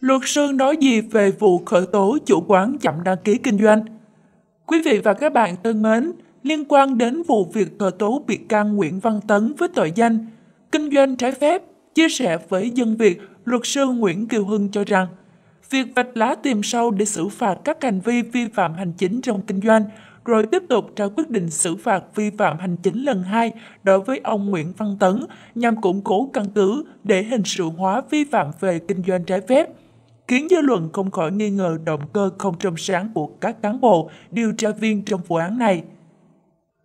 Luật sư nói gì về vụ khởi tố chủ quán chậm đăng ký kinh doanh? Quý vị và các bạn thân mến, liên quan đến vụ việc khởi tố bị can Nguyễn Văn Tấn với tội danh kinh doanh trái phép, chia sẻ với dân Việt, luật sư Nguyễn Kiều Hưng cho rằng, việc vạch lá tìm sâu để xử phạt các hành vi vi phạm hành chính trong kinh doanh, rồi tiếp tục ra quyết định xử phạt vi phạm hành chính lần hai đối với ông Nguyễn Văn Tấn nhằm củng cố căn cứ để hình sự hóa vi phạm về kinh doanh trái phép khiến dư luận không khỏi nghi ngờ động cơ không trong sáng của các cán bộ, điều tra viên trong vụ án này.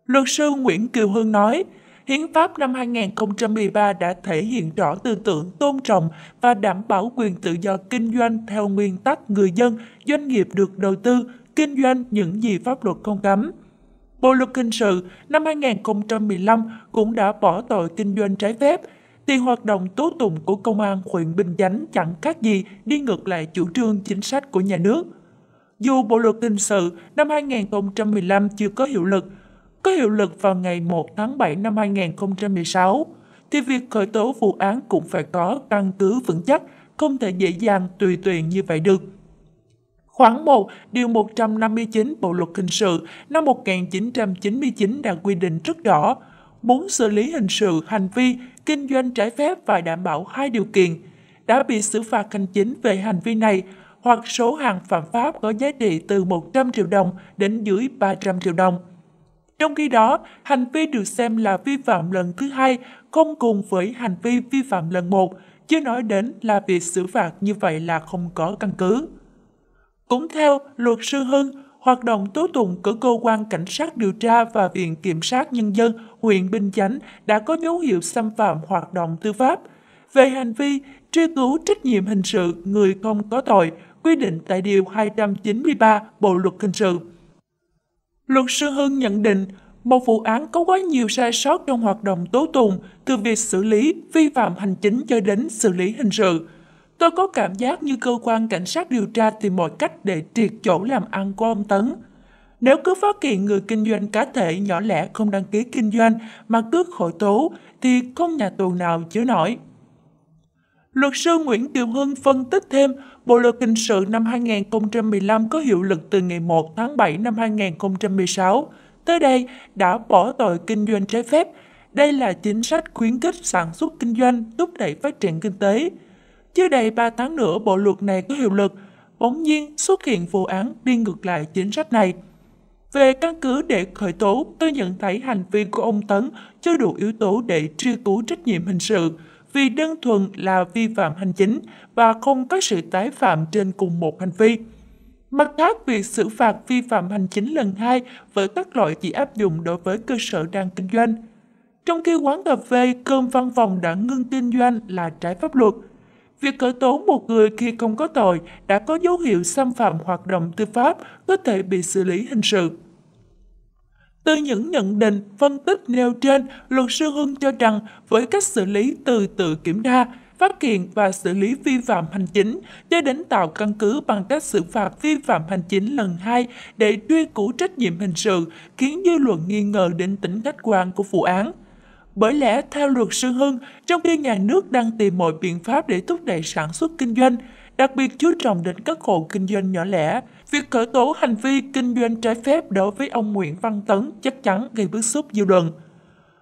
Luật sư Nguyễn Kiều Hương nói, Hiến pháp năm 2013 đã thể hiện rõ tư tưởng tôn trọng và đảm bảo quyền tự do kinh doanh theo nguyên tắc người dân, doanh nghiệp được đầu tư, kinh doanh những gì pháp luật không cấm. Bộ luật hình sự năm 2015 cũng đã bỏ tội kinh doanh trái phép, thì hoạt động tố tụng của công an huyện Bình Chánh chẳng khác gì đi ngược lại chủ trương chính sách của nhà nước. Dù Bộ luật hình sự năm 2015 chưa có hiệu lực, có hiệu lực vào ngày 1 tháng 7 năm 2016, thì việc khởi tố vụ án cũng phải có căn cứ vững chắc, không thể dễ dàng tùy tiện như vậy được. Khoảng 1, điều 159 Bộ luật hình sự năm 1999 đã quy định rất rõ muốn xử lý hình sự hành vi kinh doanh trái phép và đảm bảo hai điều kiện đã bị xử phạt hành chính về hành vi này hoặc số hàng phạm pháp có giá trị từ 100 triệu đồng đến dưới 300 triệu đồng. Trong khi đó, hành vi được xem là vi phạm lần thứ hai không cùng với hành vi vi phạm lần một, chưa nói đến là việc xử phạt như vậy là không có căn cứ. Cũng theo luật sư Hưng, Hoạt động tố tụng của cơ quan cảnh sát điều tra và Viện Kiểm sát Nhân dân huyện Bình Chánh đã có dấu hiệu xâm phạm hoạt động tư pháp. Về hành vi truy cứu trách nhiệm hình sự người không có tội, quy định tại Điều 293 Bộ Luật Hình sự. Luật sư Hưng nhận định, một vụ án có quá nhiều sai sót trong hoạt động tố tụng, từ việc xử lý vi phạm hành chính cho đến xử lý hình sự. Tôi có cảm giác như cơ quan cảnh sát điều tra tìm mọi cách để triệt chỗ làm ăn của ông Tấn. Nếu cứ phát hiện người kinh doanh cá thể nhỏ lẻ không đăng ký kinh doanh mà cứ khởi tố thì không nhà tù nào chứa nổi. Luật sư Nguyễn Kiều Hưng phân tích thêm, Bộ luật hình sự năm 2015 có hiệu lực từ ngày 1 tháng 7 năm 2016. Tới đây đã bỏ tội kinh doanh trái phép. Đây là chính sách khuyến khích sản xuất kinh doanh, thúc đẩy phát triển kinh tế. Chưa đầy 3 tháng nữa bộ luật này có hiệu lực, bỗng nhiên xuất hiện vụ án đi ngược lại chính sách này. Về căn cứ để khởi tố, tôi nhận thấy hành vi của ông Tấn chưa đủ yếu tố để truy cứu trách nhiệm hình sự, vì đơn thuần là vi phạm hành chính và không có sự tái phạm trên cùng một hành vi. Mặt khác, việc xử phạt vi phạm hành chính lần hai với các loại chỉ áp dụng đối với cơ sở đang kinh doanh. Trong khi quán cà phê, cơm văn phòng đã ngưng kinh doanh là trái pháp luật – Việc khởi tố một người khi không có tội đã có dấu hiệu xâm phạm hoạt động tư pháp có thể bị xử lý hình sự. Từ những nhận định, phân tích nêu trên, luật sư Hưng cho rằng với cách xử lý từ tự kiểm tra, phát hiện và xử lý vi phạm hành chính, cho đến tạo căn cứ bằng cách xử phạt vi phạm hành chính lần hai để truy cứu trách nhiệm hình sự, khiến dư luận nghi ngờ đến tính khách quan của vụ án. Bởi lẽ, theo luật sư Hưng, trong khi nhà nước đang tìm mọi biện pháp để thúc đẩy sản xuất kinh doanh, đặc biệt chú trọng đến các hộ kinh doanh nhỏ lẻ, việc khởi tố hành vi kinh doanh trái phép đối với ông Nguyễn Văn Tấn chắc chắn gây bức xúc dư luận.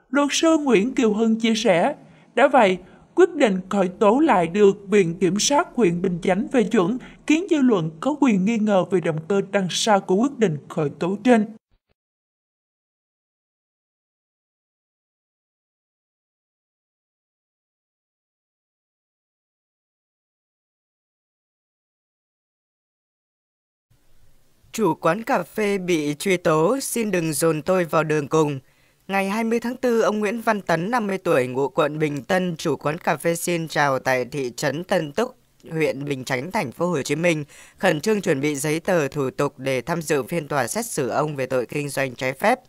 Luật sư Nguyễn Kiều Hưng chia sẻ, đã vậy, quyết định khởi tố lại được Viện Kiểm sát huyện Bình Chánh phê chuẩn khiến dư luận có quyền nghi ngờ về động cơ đằng sau của quyết định khởi tố trên. chủ quán cà phê bị truy tố, xin đừng dồn tôi vào đường cùng. Ngày 20 tháng 4, ông Nguyễn Văn Tấn, 50 tuổi, ngụ quận Bình Tân, chủ quán cà phê xin chào tại thị trấn Tân Túc, huyện Bình Chánh, thành phố Hồ Chí Minh, khẩn trương chuẩn bị giấy tờ thủ tục để tham dự phiên tòa xét xử ông về tội kinh doanh trái phép.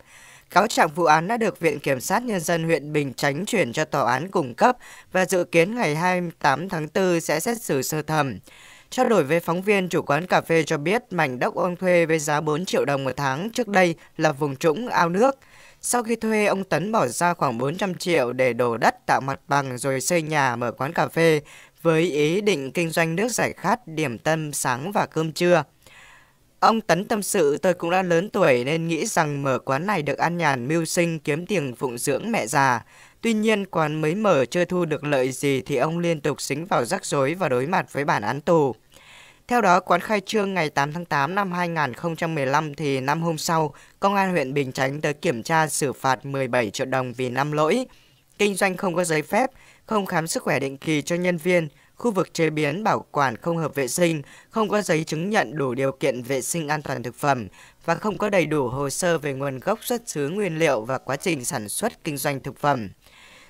Cáo trạng vụ án đã được Viện Kiểm sát Nhân dân huyện Bình Chánh chuyển cho tòa án cung cấp và dự kiến ngày 28 tháng 4 sẽ xét xử sơ thẩm. Trao đổi với phóng viên, chủ quán cà phê cho biết mảnh đất ông thuê với giá 4 triệu đồng một tháng trước đây là vùng trũng ao nước. Sau khi thuê, ông Tấn bỏ ra khoảng 400 triệu để đổ đất tạo mặt bằng rồi xây nhà mở quán cà phê với ý định kinh doanh nước giải khát điểm tâm sáng và cơm trưa. Ông Tấn tâm sự tôi cũng đã lớn tuổi nên nghĩ rằng mở quán này được an nhàn mưu sinh kiếm tiền phụng dưỡng mẹ già. Tuy nhiên quán mới mở chưa thu được lợi gì thì ông liên tục xính vào rắc rối và đối mặt với bản án tù. Theo đó, quán khai trương ngày 8 tháng 8 năm 2015 thì năm hôm sau, Công an huyện Bình Chánh tới kiểm tra xử phạt 17 triệu đồng vì năm lỗi. Kinh doanh không có giấy phép, không khám sức khỏe định kỳ cho nhân viên, khu vực chế biến bảo quản không hợp vệ sinh, không có giấy chứng nhận đủ điều kiện vệ sinh an toàn thực phẩm và không có đầy đủ hồ sơ về nguồn gốc xuất xứ nguyên liệu và quá trình sản xuất kinh doanh thực phẩm.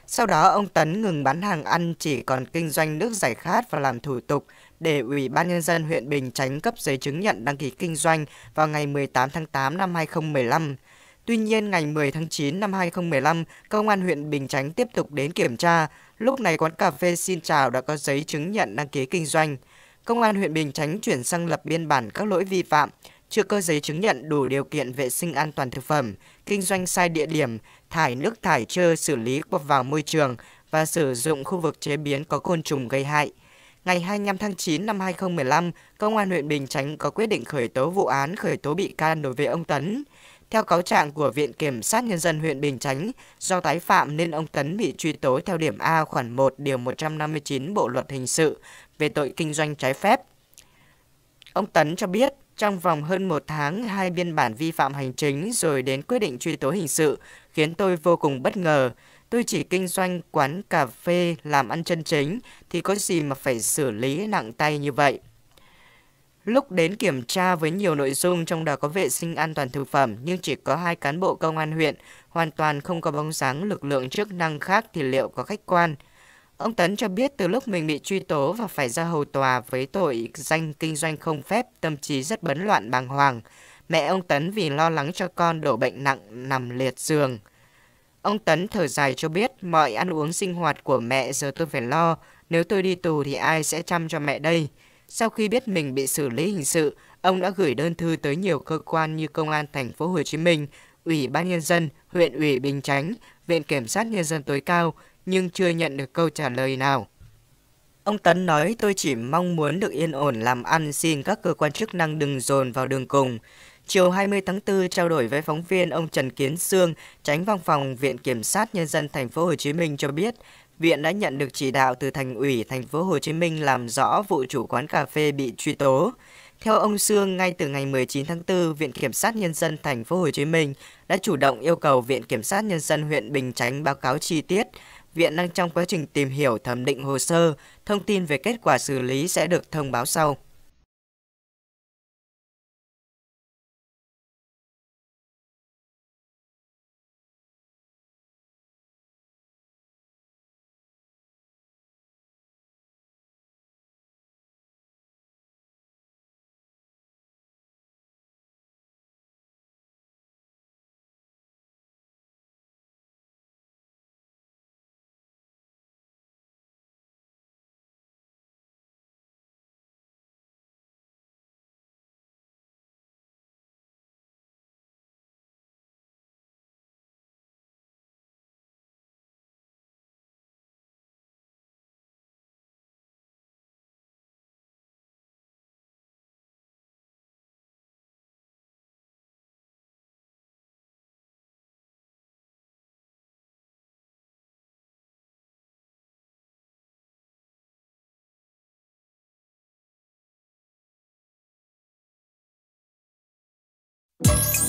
Sau đó, ông Tấn ngừng bán hàng ăn chỉ còn kinh doanh nước giải khát và làm thủ tục để Ủy ban Nhân dân huyện Bình Chánh cấp giấy chứng nhận đăng ký kinh doanh vào ngày 18 tháng 8 năm 2015. Tuy nhiên, ngày 10 tháng 9 năm 2015, Công an huyện Bình Chánh tiếp tục đến kiểm tra. Lúc này quán cà phê Xin Chào đã có giấy chứng nhận đăng ký kinh doanh. Công an huyện Bình Chánh chuyển sang lập biên bản các lỗi vi phạm, chưa có giấy chứng nhận đủ điều kiện vệ sinh an toàn thực phẩm, kinh doanh sai địa điểm, thải nước thải trơ xử lý vào môi trường và sử dụng khu vực chế biến có côn trùng gây hại ngày 25 tháng 9 năm 2015, Công an huyện Bình Chánh có quyết định khởi tố vụ án khởi tố bị can đối với ông Tấn. Theo cáo trạng của Viện Kiểm sát Nhân dân huyện Bình Chánh, do tái phạm nên ông Tấn bị truy tố theo điểm A khoản 1 điều 159 Bộ Luật Hình sự về tội kinh doanh trái phép. Ông Tấn cho biết, trong vòng hơn một tháng, hai biên bản vi phạm hành chính rồi đến quyết định truy tố hình sự, khiến tôi vô cùng bất ngờ. Tôi chỉ kinh doanh quán cà phê làm ăn chân chính thì có gì mà phải xử lý nặng tay như vậy. Lúc đến kiểm tra với nhiều nội dung trong đó có vệ sinh an toàn thực phẩm nhưng chỉ có hai cán bộ công an huyện, hoàn toàn không có bóng dáng lực lượng chức năng khác thì liệu có khách quan. Ông Tấn cho biết từ lúc mình bị truy tố và phải ra hầu tòa với tội danh kinh doanh không phép, tâm trí rất bấn loạn bàng hoàng. Mẹ ông Tấn vì lo lắng cho con đổ bệnh nặng nằm liệt giường. Ông Tấn thở dài cho biết mọi ăn uống sinh hoạt của mẹ giờ tôi phải lo, nếu tôi đi tù thì ai sẽ chăm cho mẹ đây. Sau khi biết mình bị xử lý hình sự, ông đã gửi đơn thư tới nhiều cơ quan như Công an thành phố Hồ Chí Minh, Ủy ban nhân dân, huyện ủy Bình Chánh, Viện kiểm sát nhân dân tối cao nhưng chưa nhận được câu trả lời nào. Ông Tấn nói tôi chỉ mong muốn được yên ổn làm ăn xin các cơ quan chức năng đừng dồn vào đường cùng. Chiều 20 tháng 4 trao đổi với phóng viên ông Trần Kiến Sương, Tránh Văn phòng Viện Kiểm sát nhân dân thành phố Hồ Chí Minh cho biết, viện đã nhận được chỉ đạo từ Thành ủy thành phố Hồ Chí Minh làm rõ vụ chủ quán cà phê bị truy tố. Theo ông Sương, ngay từ ngày 19 tháng 4, Viện Kiểm sát Nhân dân Thành phố Hồ Chí Minh đã chủ động yêu cầu Viện Kiểm sát Nhân dân huyện Bình Chánh báo cáo chi tiết. Viện đang trong quá trình tìm hiểu thẩm định hồ sơ, thông tin về kết quả xử lý sẽ được thông báo sau. Música